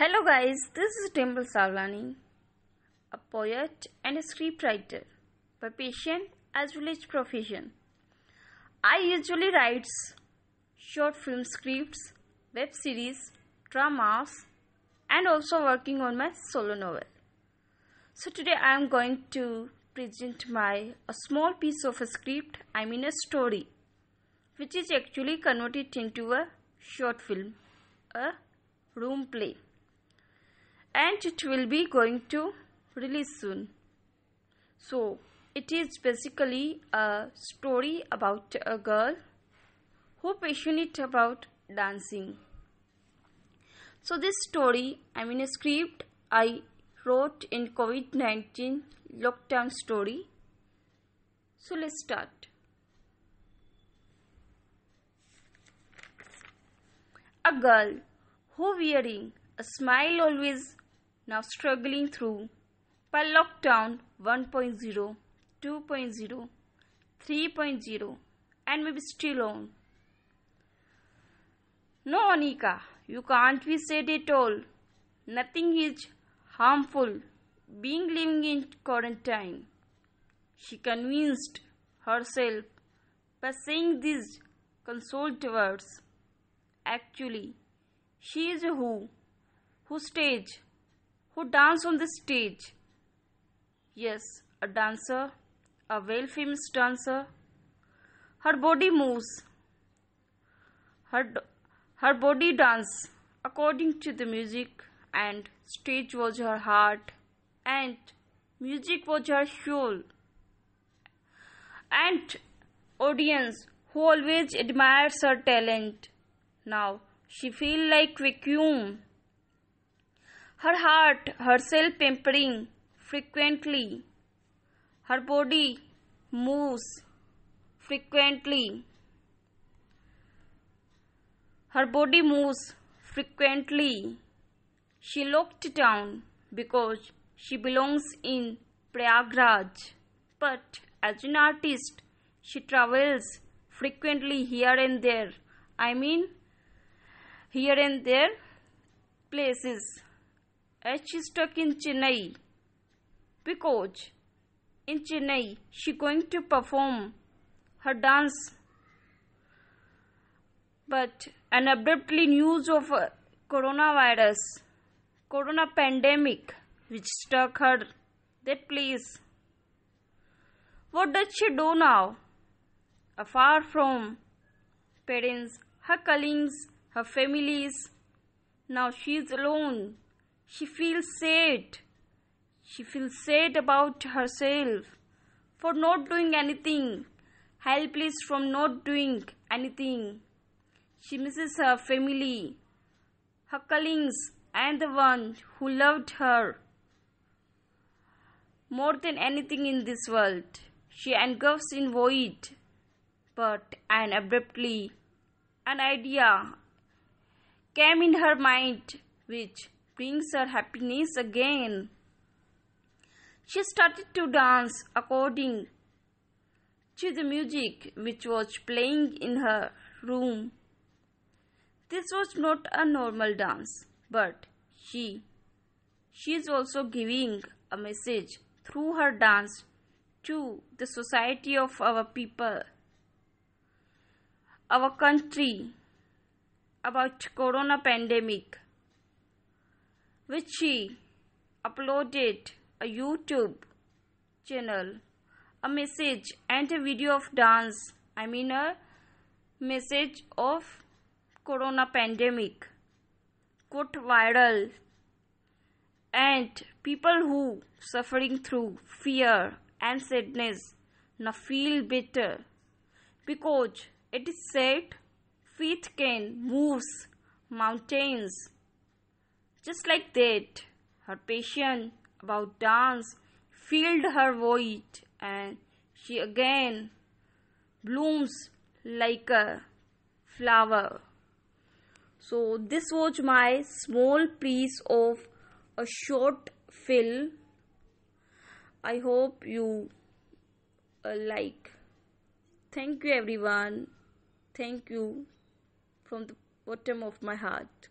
Hello, guys, this is Temple Savlani, a poet and a scriptwriter by passion as well as profession. I usually write short film scripts, web series, dramas, and also working on my solo novel. So, today I am going to present my a small piece of a script, I mean a story, which is actually converted into a short film, a room play and it will be going to release soon. So it is basically a story about a girl who passionate about dancing. So this story, I mean a script I wrote in COVID-19 lockdown story. So let's start. A girl who wearing a smile always now struggling through by lockdown 1.0, 2.0, 3.0, and maybe still on. No, Anika, you can't be said at all. Nothing is harmful being living in quarantine. She convinced herself by saying these consoled words. Actually, she is who, who stage who dance on the stage. Yes, a dancer, a well famous dancer. Her body moves. Her, her body dance according to the music, and stage was her heart, and music was her soul. And audience who always admires her talent. Now she feels like vacuum her heart herself pampering frequently, her body moves frequently, her body moves frequently. She looked down because she belongs in Prayagraj, but as an artist, she travels frequently here and there. I mean, here and there places. H is stuck in Chennai because in Chennai she going to perform her dance but an abruptly news of coronavirus corona pandemic which struck her that place what does she do now afar from parents her colleagues her families now she is alone she feels sad. She feels sad about herself for not doing anything, helpless from not doing anything. She misses her family, her colleagues, and the one who loved her more than anything in this world. She engulfs in void, but and abruptly, an idea came in her mind which brings her happiness again. She started to dance according to the music which was playing in her room. This was not a normal dance, but she she is also giving a message through her dance to the society of our people, our country about corona pandemic which she uploaded a YouTube channel, a message and a video of dance. I mean a message of corona pandemic got viral and people who suffering through fear and sadness now feel better because it is said faith can move mountains. Just like that, her passion about dance filled her void and she again blooms like a flower. So, this was my small piece of a short film. I hope you uh, like. Thank you, everyone. Thank you from the bottom of my heart.